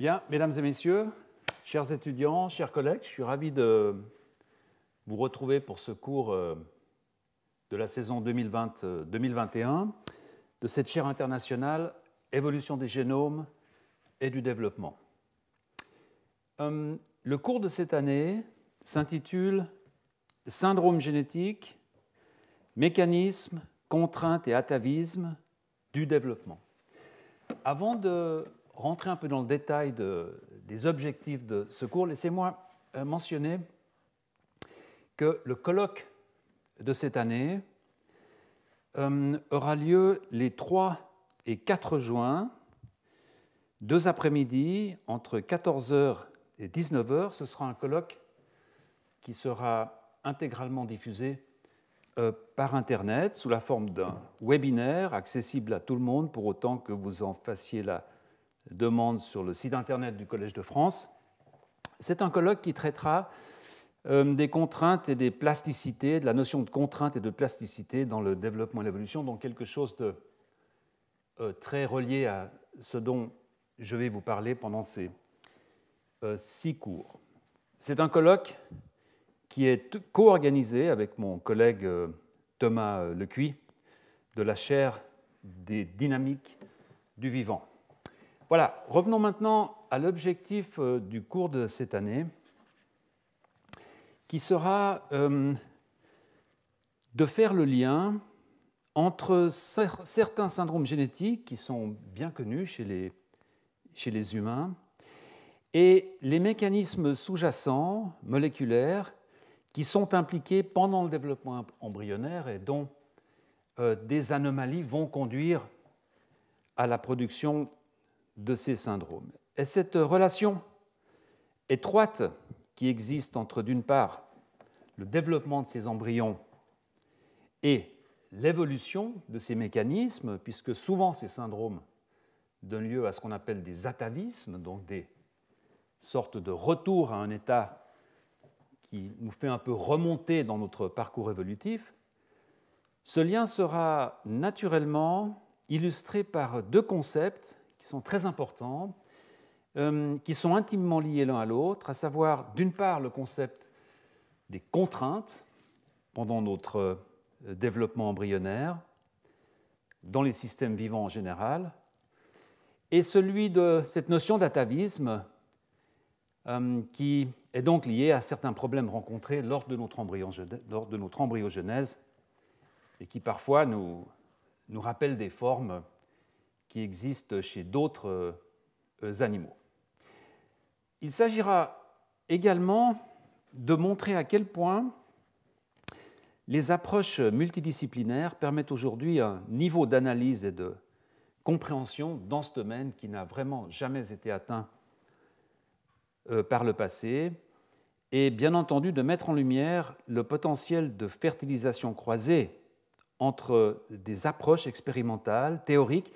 Bien, mesdames et messieurs, chers étudiants, chers collègues, je suis ravi de vous retrouver pour ce cours euh, de la saison 2020-2021 euh, de cette chaire internationale Évolution des génomes et du développement. Euh, le cours de cette année s'intitule Syndrome génétique, mécanismes, contraintes et atavisme du développement. Avant de rentrer un peu dans le détail des objectifs de ce cours, laissez-moi euh, mentionner que le colloque de cette année euh, aura lieu les 3 et 4 juin, deux après-midi, entre 14h et 19h. Ce sera un colloque qui sera intégralement diffusé euh, par Internet sous la forme d'un webinaire accessible à tout le monde pour autant que vous en fassiez la demande sur le site internet du Collège de France. C'est un colloque qui traitera euh, des contraintes et des plasticités, de la notion de contrainte et de plasticité dans le développement et l'évolution, donc quelque chose de euh, très relié à ce dont je vais vous parler pendant ces euh, six cours. C'est un colloque qui est co-organisé avec mon collègue Thomas Lecuy de la chaire des dynamiques du vivant. Voilà, revenons maintenant à l'objectif euh, du cours de cette année, qui sera euh, de faire le lien entre certains syndromes génétiques qui sont bien connus chez les, chez les humains et les mécanismes sous-jacents, moléculaires, qui sont impliqués pendant le développement embryonnaire et dont euh, des anomalies vont conduire à la production de ces syndromes. Et cette relation étroite qui existe entre, d'une part, le développement de ces embryons et l'évolution de ces mécanismes, puisque souvent ces syndromes donnent lieu à ce qu'on appelle des atavismes, donc des sortes de retours à un état qui nous fait un peu remonter dans notre parcours évolutif, ce lien sera naturellement illustré par deux concepts sont très importants, euh, qui sont intimement liés l'un à l'autre, à savoir d'une part le concept des contraintes pendant notre euh, développement embryonnaire, dans les systèmes vivants en général, et celui de cette notion d'atavisme euh, qui est donc lié à certains problèmes rencontrés lors de notre, embryogenèse et qui parfois nous, nous rappellent des formes qui existent chez d'autres euh, animaux. Il s'agira également de montrer à quel point les approches multidisciplinaires permettent aujourd'hui un niveau d'analyse et de compréhension dans ce domaine qui n'a vraiment jamais été atteint euh, par le passé, et bien entendu de mettre en lumière le potentiel de fertilisation croisée entre des approches expérimentales, théoriques,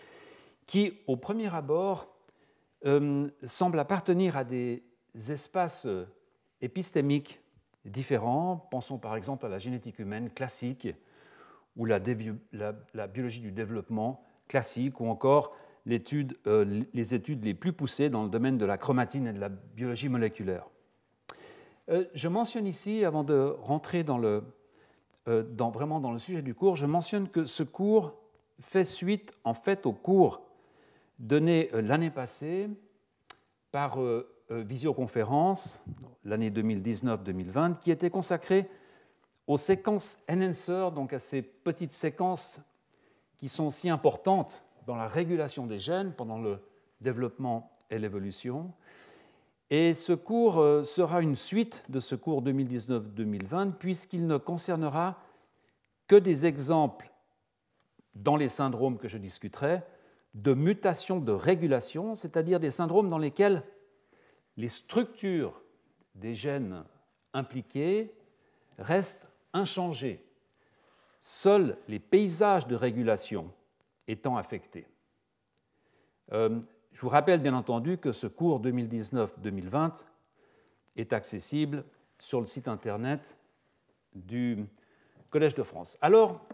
qui, au premier abord, euh, semble appartenir à des espaces euh, épistémiques différents. Pensons par exemple à la génétique humaine classique ou la, biologie du développement classique ou encore euh, les études les plus poussées dans le domaine de la chromatine et de la biologie moléculaire. je mentionne ici, avant de rentrer dans le, dans, vraiment dans le sujet du cours, je mentionne que ce cours fait suite en fait au cours donné euh, l'année passée par euh, euh, visioconférence, l'année 2019-2020, qui était consacrée aux séquences enhancer, donc à ces petites séquences qui sont si importantes dans la régulation des gènes pendant le développement et l'évolution. Et ce cours sera une suite de ce cours 2019-2020 puisqu'il ne concernera que des exemples dans les syndromes que je discuterai de mutations de régulation, c'est-à-dire des syndromes dans lesquels les structures des gènes impliqués restent inchangées, seuls les paysages de régulation étant affectés. Euh, je vous rappelle bien entendu que ce cours 2019-2020 est accessible sur le site internet du Collège de France. Alors,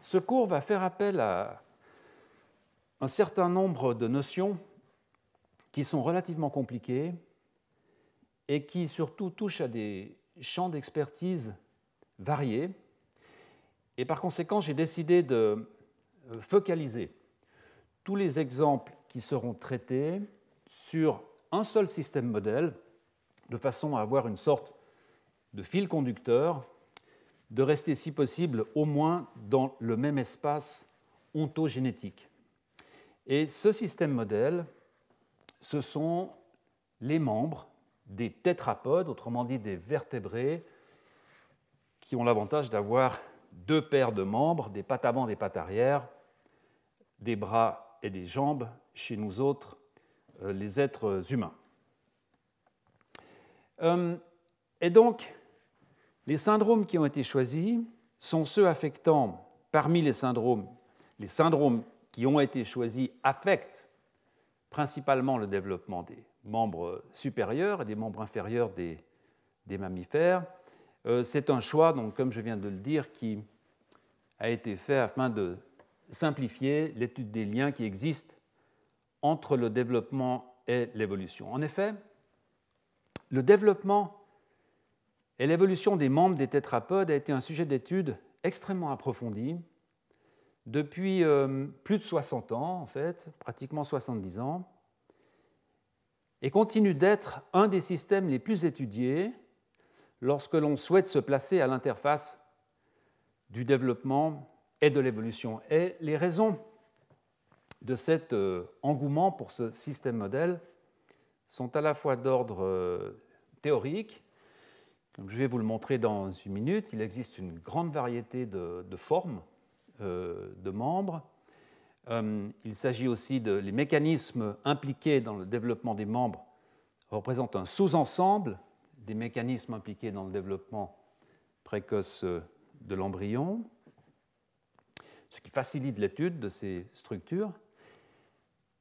ce cours va faire appel à un certain nombre de notions qui sont relativement compliquées et qui surtout touchent à des champs d'expertise variés. Et par conséquent, j'ai décidé de focaliser tous les exemples qui seront traités sur un seul système modèle, de façon à avoir une sorte de fil conducteur, de rester si possible au moins dans le même espace ontogénétique. Et ce système modèle, ce sont les membres des tétrapodes, autrement dit des vertébrés, qui ont l'avantage d'avoir deux paires de membres, des pattes avant, des pattes arrière, des bras et des jambes, chez nous autres, euh, les êtres humains. Euh, et donc, les syndromes qui ont été choisis sont ceux affectant, parmi les syndromes, les syndromes qui ont été choisis affectent principalement le développement des membres supérieurs et des membres inférieurs des, mammifères. Euh, c'est un choix, donc, comme je viens de le dire, qui a été fait afin de simplifier l'étude des liens qui existent entre le développement et l'évolution. En effet, le développement et l'évolution des membres des tétrapodes a été un sujet d'étude extrêmement approfondi depuis euh, plus de 60 ans, en fait, pratiquement 70 ans, et continue d'être un des systèmes les plus étudiés lorsque l'on souhaite se placer à l'interface du développement et de l'évolution. Et les raisons de cet euh, engouement pour ce système modèle sont à la fois d'ordre euh, théorique, je vais vous le montrer dans une minute, il existe une grande variété de formes euh, de membres. Euh, il s'agit aussi de les mécanismes impliqués dans le développement des membres représentent un sous-ensemble des mécanismes impliqués dans le développement précoce euh, de l'embryon, ce qui facilite l'étude de ces structures,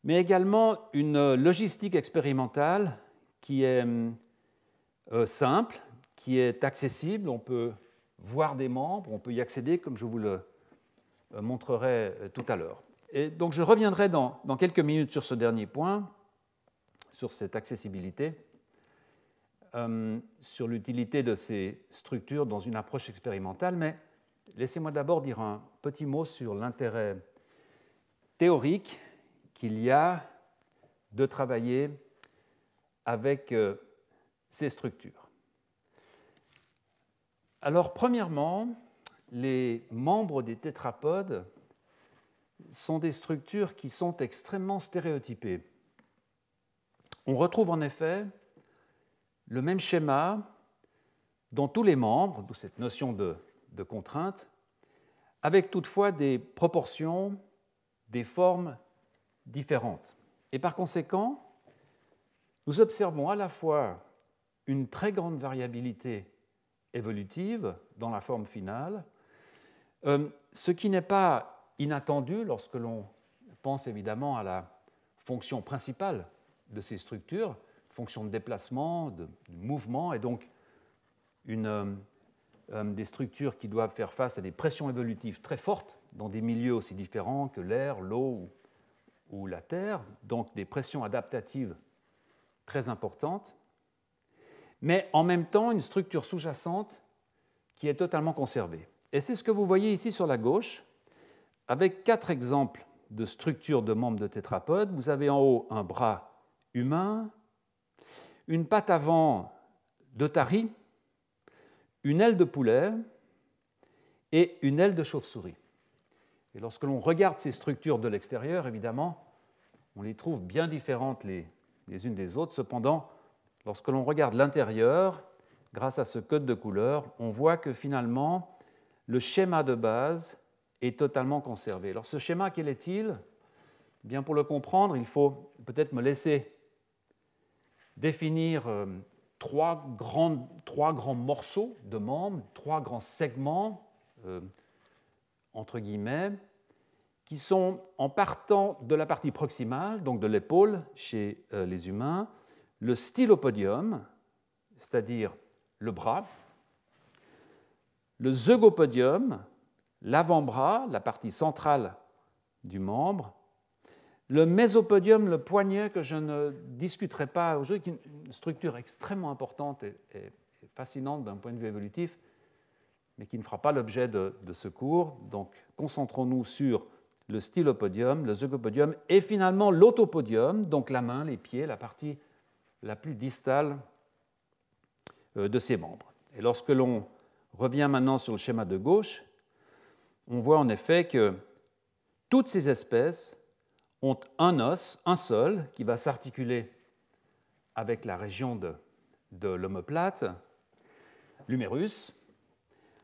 mais également une logistique expérimentale qui est simple, qui est accessible, on peut voir des membres, on peut y accéder comme je vous le euh, montrerai euh, tout à l'heure. Et donc je reviendrai dans, quelques minutes sur ce dernier point, sur cette accessibilité, euh, sur l'utilité de ces structures dans une approche expérimentale, mais laissez-moi d'abord dire un petit mot sur l'intérêt théorique qu'il y a de travailler avec ces structures. Alors premièrement, les membres des tétrapodes sont des structures qui sont extrêmement stéréotypées. On retrouve en effet le même schéma dans tous les membres, d'où cette notion de, contrainte, avec toutefois des proportions, des formes différentes. Et par conséquent, nous observons à la fois une très grande variabilité évolutive dans la forme finale, euh, ce qui n'est pas inattendu lorsque l'on pense évidemment à la fonction principale de ces structures, fonction de déplacement, de, mouvement, et donc euh, euh, des structures qui doivent faire face à des pressions évolutives très fortes dans des milieux aussi différents que l'air, l'eau ou la terre, donc des pressions adaptatives très importantes, mais en même temps une structure sous-jacente qui est totalement conservée. Et c'est ce que vous voyez ici sur la gauche, avec quatre exemples de structures de membres de tétrapodes. Vous avez en haut un bras humain, une patte avant de d'otarie, une aile de poulet et une aile de chauve-souris. Et lorsque l'on regarde ces structures de l'extérieur, évidemment, on les trouve bien différentes les, les unes des autres. Cependant, lorsque l'on regarde l'intérieur, grâce à ce code de couleur, on voit que finalement, le schéma de base est totalement conservé. Alors ce schéma, quel est-il eh Bien pour le comprendre, il faut peut-être me laisser définir euh, trois, grands, morceaux de membres, trois grands segments, euh, entre guillemets, qui sont en partant de la partie proximale, donc de l'épaule chez euh, les humains, le stylopodium, c'est-à-dire le bras, le zeugopodium, l'avant-bras, la partie centrale du membre, le mésopodium, le poignet que je ne discuterai pas aujourd'hui, qui est une structure extrêmement importante et, fascinante d'un point de vue évolutif, mais qui ne fera pas l'objet de, ce cours. Donc concentrons-nous sur le stylopodium, le zeugopodium et finalement l'autopodium, donc la main, les pieds, la partie la plus distale euh, de ses membres. Et lorsque l'on revient maintenant sur le schéma de gauche, on voit en effet que toutes ces espèces ont un os, un seul, qui va s'articuler avec la région de, de l'omoplate, l'humérus.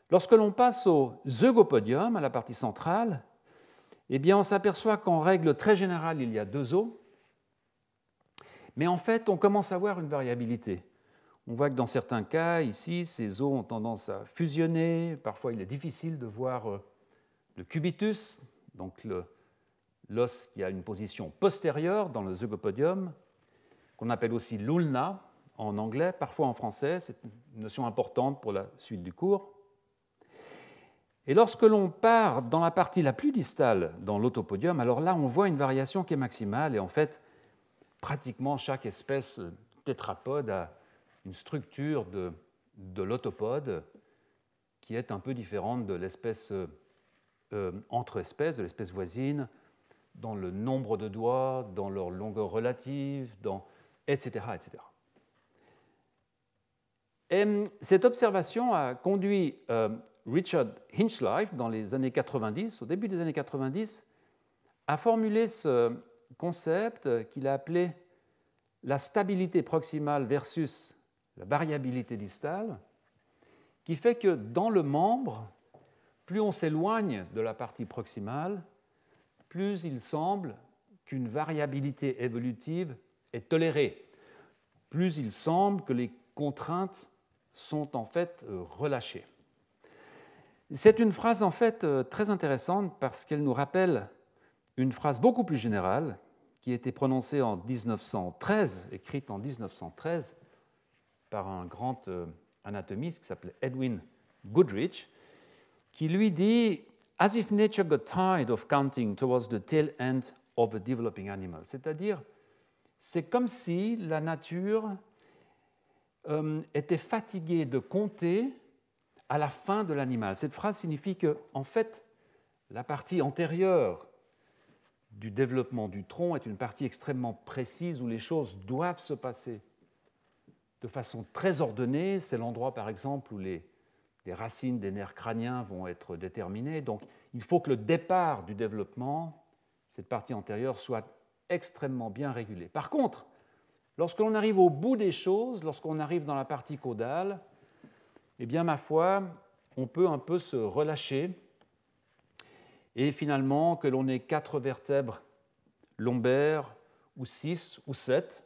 Lorsque l'on passe au zeugopodium, à la partie centrale, eh bien on s'aperçoit qu'en règle très générale, il y a deux os, mais en fait, on commence à voir une variabilité. On voit que dans certains cas, ici, ces os ont tendance à fusionner. Parfois, il est difficile de voir euh, le cubitus, donc l'os qui a une position postérieure dans le zygopodium, qu'on appelle aussi l'ulna en anglais, parfois en français. C'est une notion importante pour la suite du cours. Et lorsque l'on part dans la partie la plus distale, dans l'autopodium, alors là, on voit une variation qui est maximale. Et en fait, pratiquement chaque espèce tétrapode a une structure de, l'autopode qui est un peu différente de l'espèce euh, euh, entre espèces, de l'espèce voisine, dans le nombre de doigts, dans leur longueur relative, dans, etc. etc. Hum, cette observation a conduit euh, Richard Hinchlife dans les années 90, au début des années 90, à formuler ce concept qu'il a appelé la stabilité proximale versus la variabilité distale, qui fait que dans le membre, plus on s'éloigne de la partie proximale, plus il semble qu'une variabilité évolutive est tolérée, plus il semble que les contraintes sont en fait euh, relâchées. C'est une phrase en fait euh, très intéressante parce qu'elle nous rappelle une phrase beaucoup plus générale qui a été prononcée en 1913, écrite en 1913 par un grand euh, anatomiste qui s'appelle Edwin Goodrich, qui lui dit As if nature got tired of counting towards the tail end of a developing animal. C'est-à-dire, c'est comme si la nature euh, était fatiguée de compter à la fin de l'animal. Cette phrase signifie que, en fait, la partie antérieure du développement du tronc est une partie extrêmement précise où les choses doivent se passer de façon très ordonnée. C'est l'endroit, par exemple, où les, racines des nerfs crâniens vont être déterminées. Donc, il faut que le départ du développement, cette partie antérieure, soit extrêmement bien régulée. Par contre, lorsque l'on arrive au bout des choses, lorsqu'on arrive dans la partie caudale, eh bien, ma foi, on peut un peu se relâcher. Et finalement, que l'on ait quatre vertèbres lombaires ou six ou sept,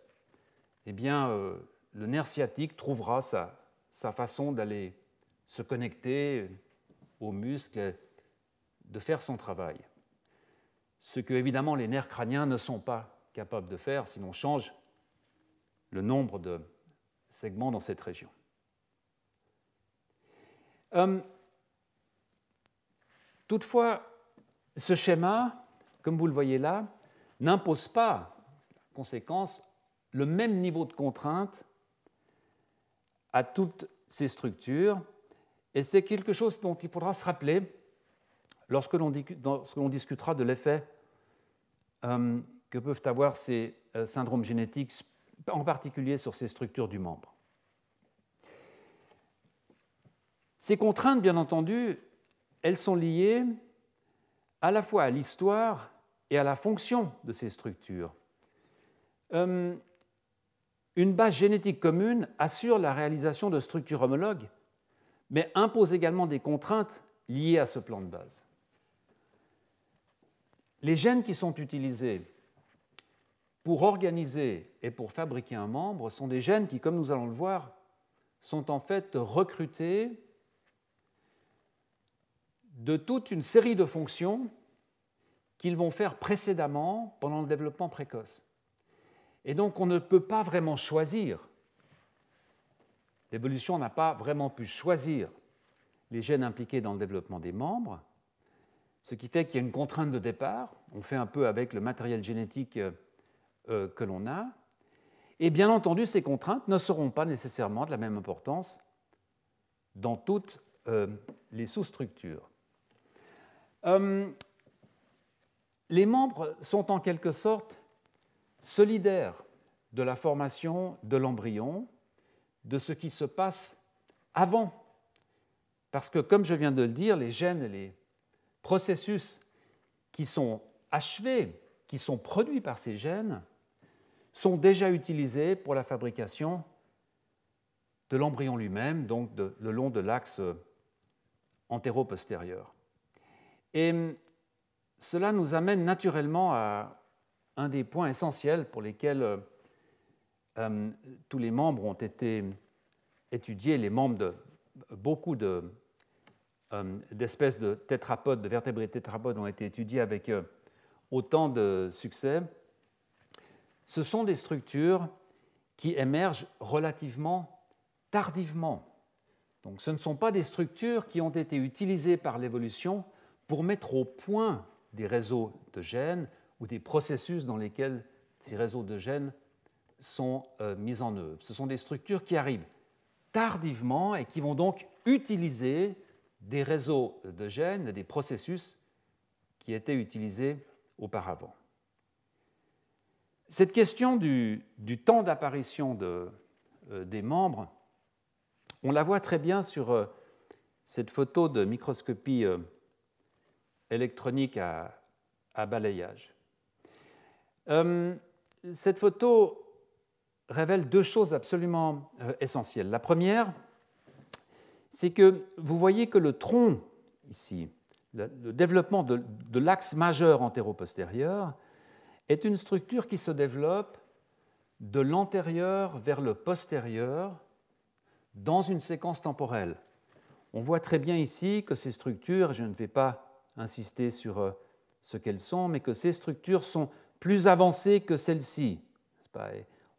eh bien, euh, le nerf sciatique trouvera sa, façon d'aller se connecter aux muscles, de faire son travail. Ce que évidemment les nerfs crâniens ne sont pas capables de faire si l'on change le nombre de segments dans cette région. Hum, toutefois, ce schéma, comme vous le voyez là, n'impose pas, conséquence, le même niveau de contrainte à toutes ces structures. Et c'est quelque chose dont il faudra se rappeler lorsque l'on discutera de l'effet euh, que peuvent avoir ces euh, syndromes génétiques, en particulier sur ces structures du membre. Ces contraintes, bien entendu, elles sont liées à la fois à l'histoire et à la fonction de ces structures. Euh, une base génétique commune assure la réalisation de structures homologues, mais impose également des contraintes liées à ce plan de base. Les gènes qui sont utilisés pour organiser et pour fabriquer un membre sont des gènes qui, comme nous allons le voir, sont en fait recrutés de toute une série de fonctions qu'ils vont faire précédemment pendant le développement précoce. Et donc on ne peut pas vraiment choisir. L'évolution n'a pas vraiment pu choisir les gènes impliqués dans le développement des membres, ce qui fait qu'il y a une contrainte de départ. On fait un peu avec le matériel génétique euh, que l'on a. Et bien entendu, ces contraintes ne seront pas nécessairement de la même importance dans toutes euh, les sous-structures. Euh, les membres sont en quelque sorte solidaire de la formation de l'embryon, de ce qui se passe avant. Parce que, comme je viens de le dire, les gènes les processus qui sont achevés, qui sont produits par ces gènes, sont déjà utilisés pour la fabrication de l'embryon lui-même, donc le long de l'axe antéro-postérieur. Et euh, cela nous amène naturellement à un des points essentiels pour lesquels euh, euh, tous les membres ont été étudiés, les membres de beaucoup euh, d'espèces de, tétrapodes, de vertébrés tétrapodes ont été étudiés avec autant de succès. Ce sont des structures qui émergent relativement tardivement. Donc ce ne sont pas des structures qui ont été utilisées par l'évolution pour mettre au point des réseaux de gènes ou des processus dans lesquels ces réseaux de gènes sont euh, mis en œuvre. Ce sont des structures qui arrivent tardivement et qui vont donc utiliser des réseaux de gènes, des processus qui étaient utilisés auparavant. Cette question du, temps d'apparition euh, des membres, on la voit très bien sur euh, cette photo de microscopie électronique à balayage. Euh, cette photo révèle deux choses absolument euh, essentielles. La première, c'est que vous voyez que le tronc, ici, le développement de, de l'axe majeur antéro-postérieur, est une structure qui se développe de l'antérieur vers le postérieur dans une séquence temporelle. On voit très bien ici que ces structures, je ne vais pas insister sur euh, ce qu'elles sont, mais que ces structures sont plus avancée que celle-ci.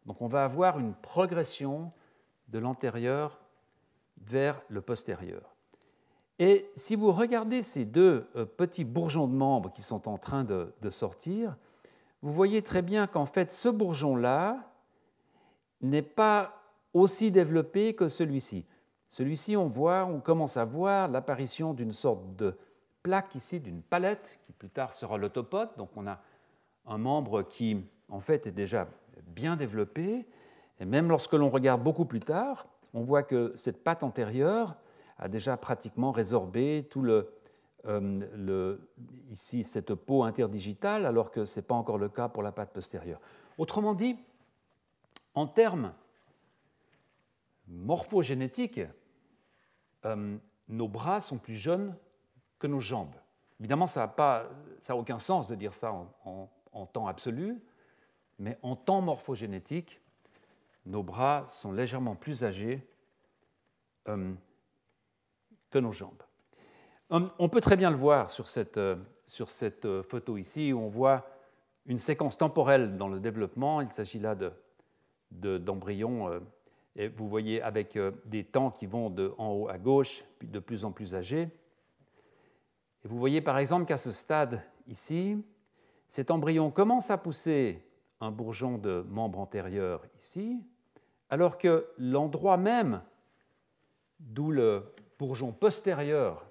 Donc on va avoir une progression de l'antérieur vers le postérieur. Et si vous regardez ces deux euh, petits bourgeons de membres qui sont en train de, sortir, vous voyez très bien qu'en fait ce bourgeon-là n'est pas aussi développé que celui-ci. Celui-ci, on voit, on commence à voir l'apparition d'une sorte de plaque ici, d'une palette, qui plus tard sera l'autopode. Donc on a un membre qui, en fait, est déjà bien développé. Et même lorsque l'on regarde beaucoup plus tard, on voit que cette patte antérieure a déjà pratiquement résorbé tout le, euh, le ici cette peau interdigitale, alors que ce n'est pas encore le cas pour la patte postérieure. Autrement dit, en termes morphogénétiques, euh, nos bras sont plus jeunes que nos jambes. Évidemment, ça n'a aucun sens de dire ça en, en, en temps absolu, mais en temps morphogénétique, nos bras sont légèrement plus âgés euh, que nos jambes. Euh, on peut très bien le voir sur cette, euh, photo ici, où on voit une séquence temporelle dans le développement. Il s'agit là d'embryons, et vous voyez avec des temps qui vont de en haut à gauche, de plus en plus âgés. Et vous voyez par exemple qu'à ce stade ici, cet embryon commence à pousser un bourgeon de membre antérieur ici, alors que l'endroit même d'où le bourgeon postérieur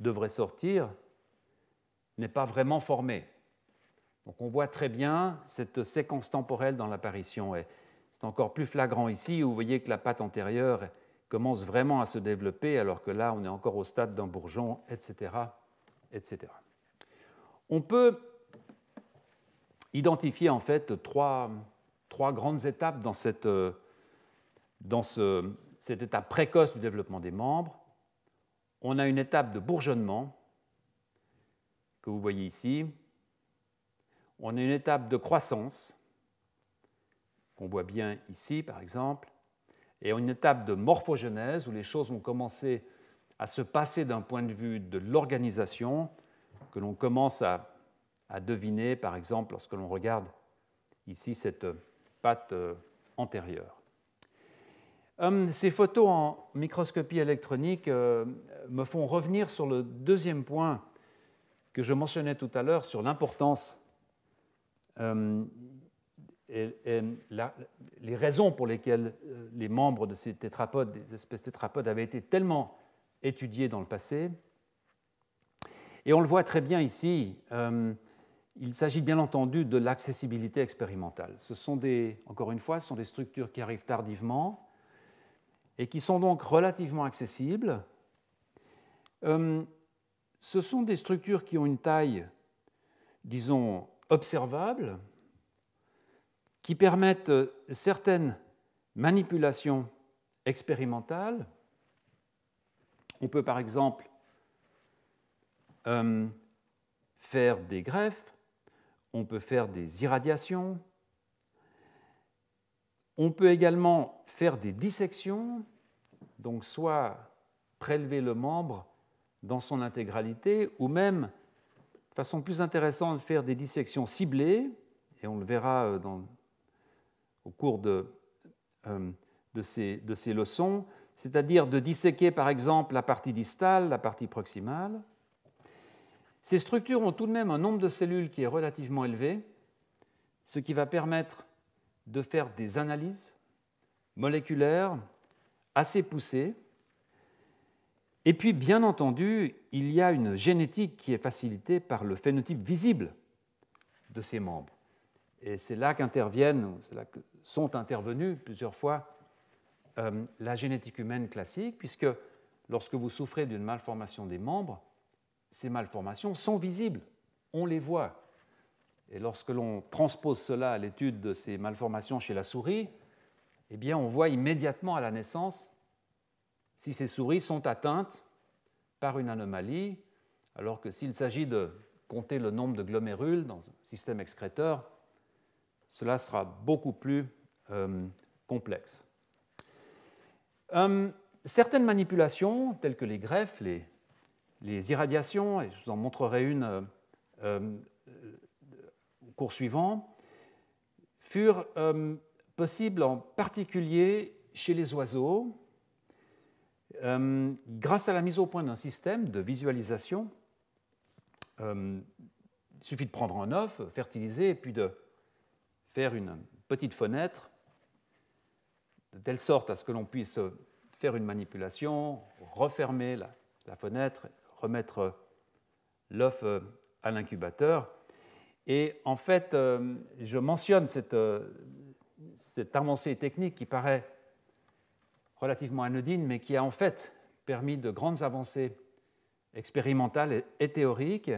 devrait sortir n'est pas vraiment formé. Donc on voit très bien cette séquence temporelle dans l'apparition. c'est encore plus flagrant ici où vous voyez que la patte antérieure commence vraiment à se développer alors que là on est encore au stade d'un bourgeon, etc. etc. On peut identifier en fait trois, trois grandes étapes dans, cette, euh, dans ce, étape précoce du développement des membres. On a une étape de bourgeonnement que vous voyez ici. On a une étape de croissance qu'on voit bien ici par exemple. Et on une étape de morphogenèse où les choses vont commencer à se passer d'un point de vue de l'organisation, que l'on commence à à deviner, par exemple, lorsque l'on regarde ici cette patte euh, antérieure. Hum, ces photos en microscopie électronique euh, me font revenir sur le deuxième point que je mentionnais tout à l'heure sur l'importance hum, et, les raisons pour lesquelles euh, les membres de ces tétrapodes, des espèces tétrapodes, avaient été tellement étudiés dans le passé. Et on le voit très bien ici. Hum, il s'agit bien entendu de l'accessibilité expérimentale. Ce sont des, encore une fois, ce sont des structures qui arrivent tardivement et qui sont donc relativement accessibles. Euh, ce sont des structures qui ont une taille, disons, observable, qui permettent certaines manipulations expérimentales. On peut par exemple euh, faire des greffes on peut faire des irradiations, on peut également faire des dissections, donc soit prélever le membre dans son intégralité, ou même, de façon plus intéressante, faire des dissections ciblées, et on le verra euh, au cours euh, de ces leçons, c'est-à-dire de disséquer par exemple la partie distale, la partie proximale, ces structures ont tout de même un nombre de cellules qui est relativement élevé, ce qui va permettre de faire des analyses moléculaires assez poussées. Et puis, bien entendu, il y a une génétique qui est facilitée par le phénotype visible de ces membres. Et c'est là qu'interviennent, c'est là que sont intervenues plusieurs fois euh, la génétique humaine classique, puisque lorsque vous souffrez d'une malformation des membres, ces malformations sont visibles, on les voit. Et lorsque l'on transpose cela à l'étude de ces malformations chez la souris, eh bien on voit immédiatement à la naissance si ces souris sont atteintes par une anomalie, alors que s'il s'agit de compter le nombre de glomérules dans un système excréteur, cela sera beaucoup plus euh, complexe. Euh, certaines manipulations, telles que les greffes, les les irradiations, et je vous en montrerai une euh, euh, au cours suivant, furent euh, possibles en particulier chez les oiseaux, grâce à la mise au point d'un système de visualisation, il suffit de prendre un œuf, fertiliser, et puis de faire une petite fenêtre, de telle sorte à ce que l'on puisse faire une manipulation, refermer la fenêtre, remettre euh, l'œuf euh, à l'incubateur. Et en fait, euh, je mentionne cette, cette avancée technique qui paraît relativement anodine, mais qui a en fait permis de grandes avancées expérimentales et théoriques,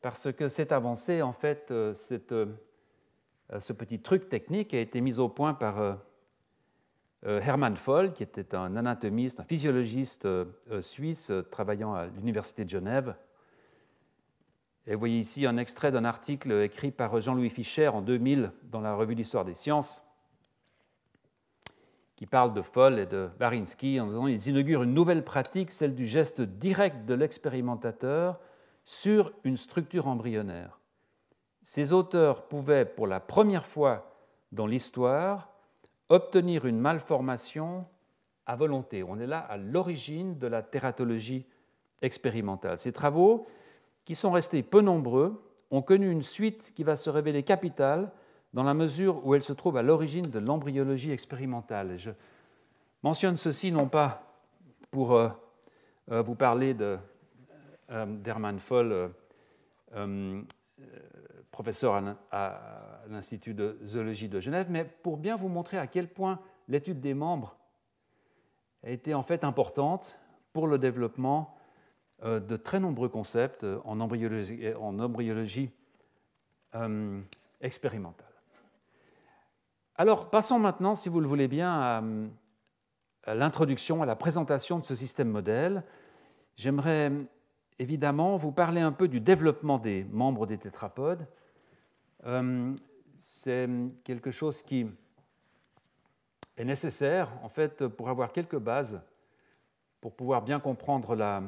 parce que cette avancée, en fait, cette, ce petit truc technique a été mis au point par euh, Hermann Foll, qui était un anatomiste, un physiologiste euh, euh, suisse travaillant à l'Université de Genève. Et vous voyez ici un extrait d'un article écrit par Jean-Louis Fischer en 2000 dans la Revue d'histoire des sciences, qui parle de Foll et de Barinski en disant Ils inaugurent une nouvelle pratique, celle du geste direct de l'expérimentateur sur une structure embryonnaire. Ces auteurs pouvaient, pour la première fois dans l'histoire, obtenir une malformation à volonté. On est là à l'origine de la tératologie expérimentale. Ces travaux, qui sont restés peu nombreux, ont connu une suite qui va se révéler capitale dans la mesure où elle se trouve à l'origine de l'embryologie expérimentale. Je mentionne ceci non pas pour euh, euh, vous parler de euh, Foll, professeur à l'Institut de zoologie de Genève, mais pour bien vous montrer à quel point l'étude des membres a été en fait importante pour le développement euh, de très nombreux concepts euh, en embryologie, euh, en expérimentale. Alors passons maintenant, si vous le voulez bien, à, l'introduction, à la présentation de ce système modèle. J'aimerais évidemment vous parler un peu du développement des membres des tétrapodes c'est hum, quelque chose qui est nécessaire, en fait, pour avoir quelques bases, pour pouvoir bien comprendre la,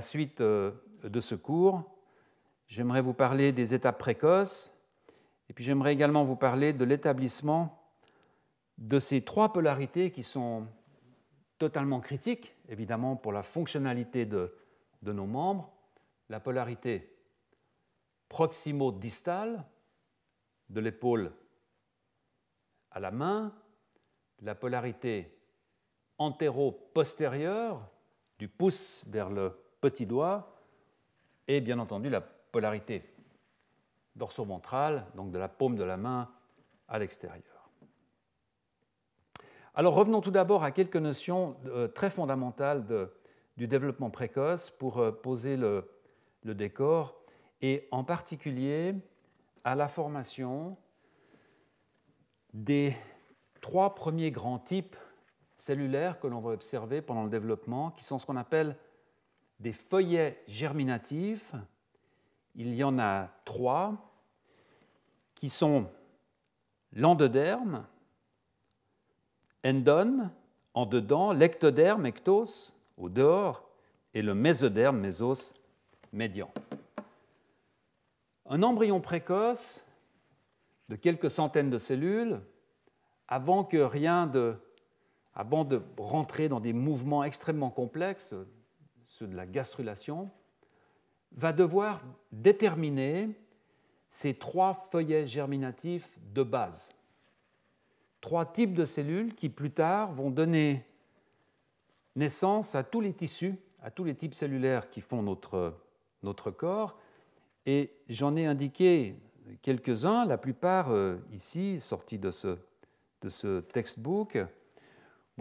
suite euh, de ce cours. J'aimerais vous parler des étapes précoces, et puis j'aimerais également vous parler de l'établissement de ces trois polarités qui sont totalement critiques, évidemment, pour la fonctionnalité de nos membres, la polarité proximo-distale, de l'épaule à la main, la polarité antéro-postérieure du pouce vers le petit doigt et bien entendu la polarité dorso-ventrale, donc de la paume de la main à l'extérieur. Alors revenons tout d'abord à quelques notions euh, très fondamentales du développement précoce pour euh, poser le, décor et en particulier à la formation des trois premiers grands types cellulaires que l'on va observer pendant le développement, qui sont ce qu'on appelle des feuillets germinatifs. Il y en a trois qui sont l'endoderme, endone, en dedans, l'ectoderme, ectos, au dehors, et le mésoderme, mésos, médian un embryon précoce de quelques centaines de cellules, avant que rien de, avant de rentrer dans des mouvements extrêmement complexes, ceux de la gastrulation, va devoir déterminer ces trois feuillets germinatifs de base. Trois types de cellules qui plus tard vont donner naissance à tous les tissus, à tous les types cellulaires qui font notre, notre corps, et j'en ai indiqué quelques-uns, la plupart euh, ici sortis de ce, de ce textbook. Vous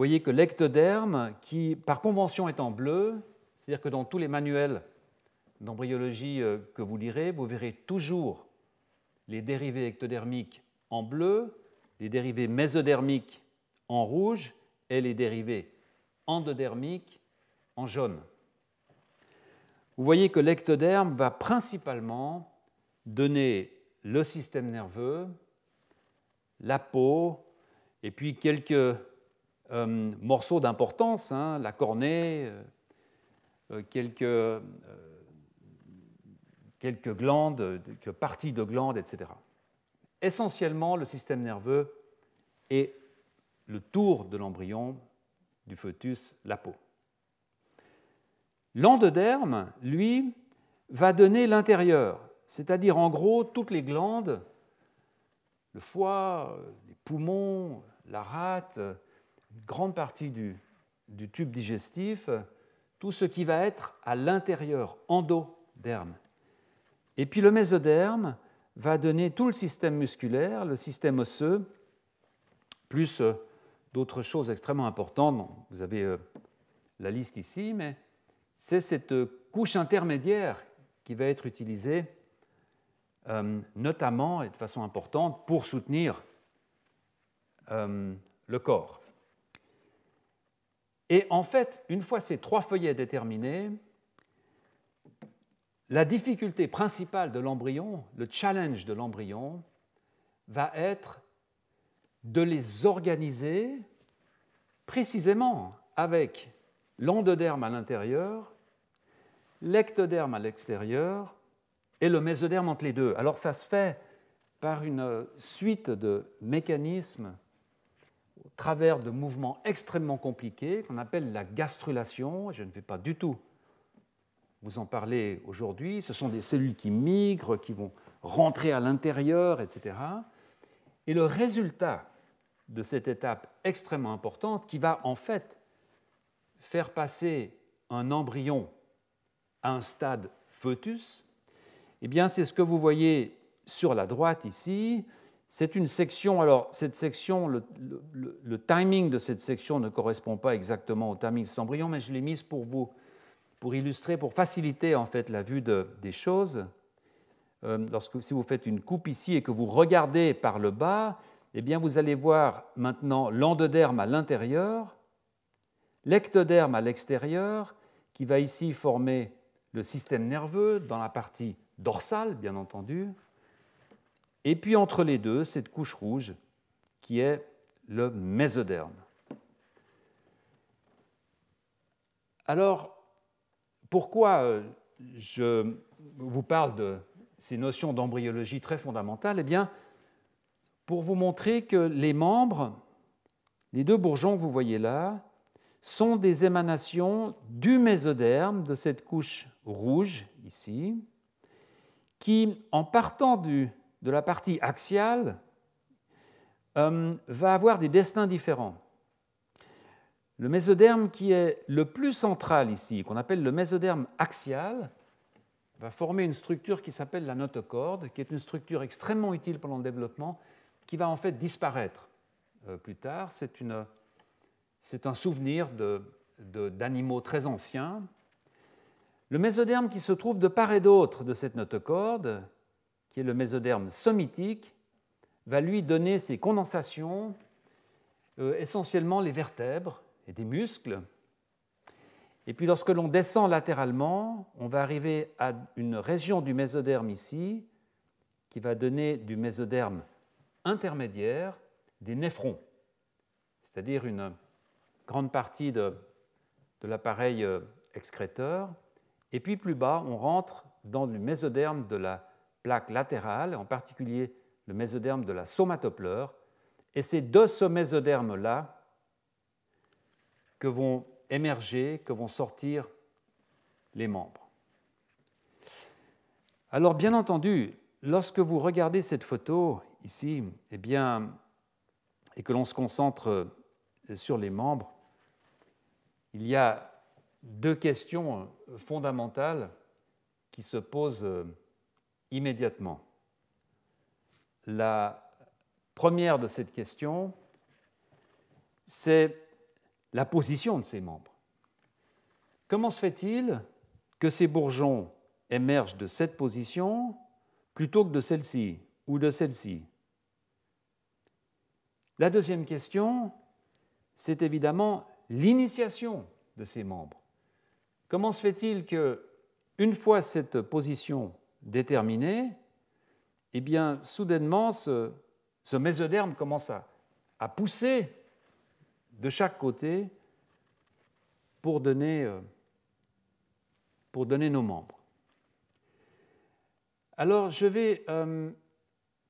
voyez que l'ectoderme, qui par convention est en bleu, c'est-à-dire que dans tous les manuels d'embryologie euh, que vous lirez, vous verrez toujours les dérivés ectodermiques en bleu, les dérivés mésodermiques en rouge et les dérivés endodermiques en jaune vous voyez que l'ectoderme va principalement donner le système nerveux, la peau, et puis quelques euh, morceaux d'importance, hein, la cornée, euh, euh, quelques, quelques glandes, quelques parties de glandes, etc. Essentiellement, le système nerveux est le tour de l'embryon, du foetus, la peau. L'endoderme, lui, va donner l'intérieur, c'est-à-dire en gros toutes les glandes, le foie, les poumons, la rate, une grande partie du, tube digestif, tout ce qui va être à l'intérieur, endoderme. Et puis le mésoderme va donner tout le système musculaire, le système osseux, plus euh, d'autres choses extrêmement importantes. Vous avez euh, la liste ici, mais c'est cette euh, couche intermédiaire qui va être utilisée euh, notamment et de façon importante pour soutenir euh, le corps. Et en fait, une fois ces trois feuillets déterminés, la difficulté principale de l'embryon, le challenge de l'embryon, va être de les organiser précisément avec l'endoderme à l'intérieur, l'ectoderme à l'extérieur et le mésoderme entre les deux. Alors ça se fait par une suite de mécanismes au travers de mouvements extrêmement compliqués qu'on appelle la gastrulation. Je ne vais pas du tout vous en parler aujourd'hui. Ce sont des cellules qui migrent, qui vont rentrer à l'intérieur, etc. Et le résultat de cette étape extrêmement importante, qui va en fait faire passer un embryon à un stade foetus, eh bien c'est ce que vous voyez sur la droite ici. C'est une section, alors cette section, le, timing de cette section ne correspond pas exactement au timing de cet embryon, mais je l'ai mise pour vous, pour illustrer, pour faciliter en fait la vue des choses. Euh, lorsque, si vous faites une coupe ici et que vous regardez par le bas, eh bien vous allez voir maintenant l'endoderme à l'intérieur, L'ectoderme à l'extérieur, qui va ici former le système nerveux dans la partie dorsale, bien entendu. Et puis entre les deux, cette couche rouge qui est le mésoderme. Alors, pourquoi euh, je vous parle de ces notions d'embryologie très fondamentales Eh bien, pour vous montrer que les membres, les deux bourgeons que vous voyez là, sont des émanations du mésoderme, de cette couche rouge ici, qui, en partant du, de la partie axiale, euh, va avoir des destins différents. Le mésoderme qui est le plus central ici, qu'on appelle le mésoderme axial, va former une structure qui s'appelle la notochorde, qui est une structure extrêmement utile pendant le développement, qui va en fait disparaître euh, plus tard. C'est une c'est un souvenir d'animaux très anciens. Le mésoderme qui se trouve de part et d'autre de cette notochorde, qui est le mésoderme somitique, va lui donner ses condensations, euh, essentiellement les vertèbres et des muscles. Et puis lorsque l'on descend latéralement, on va arriver à une région du mésoderme ici, qui va donner du mésoderme intermédiaire des néphrons, c'est-à-dire une, grande partie de, l'appareil euh, excréteur. Et puis plus bas, on rentre dans le mésoderme de la plaque latérale, en particulier le mésoderme de la somatopleure, Et c'est de ce mésoderme-là que vont émerger, que vont sortir les membres. Alors bien entendu, lorsque vous regardez cette photo ici, eh bien, et que l'on se concentre euh, sur les membres, il y a deux questions euh, fondamentales qui se posent euh, immédiatement. La première de cette question, c'est la position de ces membres. Comment se fait-il que ces bourgeons émergent de cette position plutôt que de celle-ci ou de celle-ci La deuxième question, c'est évidemment l'initiation de ses membres. Comment se fait-il que, une fois cette position déterminée, eh bien, soudainement, ce, mésoderme commence à, pousser de chaque côté pour donner, euh, nos membres. Alors, je vais euh,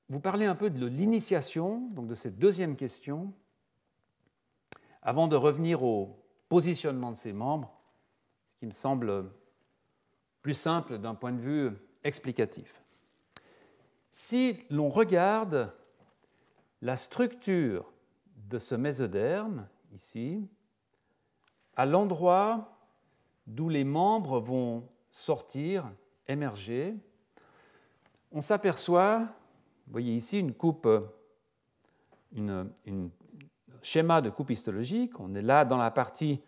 vous parler un peu de l'initiation, donc de cette deuxième question, avant de revenir au positionnement de ses membres, ce qui me semble plus simple d'un point de vue explicatif. Si l'on regarde la structure de ce mésoderme, ici, à l'endroit d'où les membres vont sortir, émerger, on s'aperçoit, vous voyez ici une coupe, une, une schéma de coupe histologique, on est là dans la partie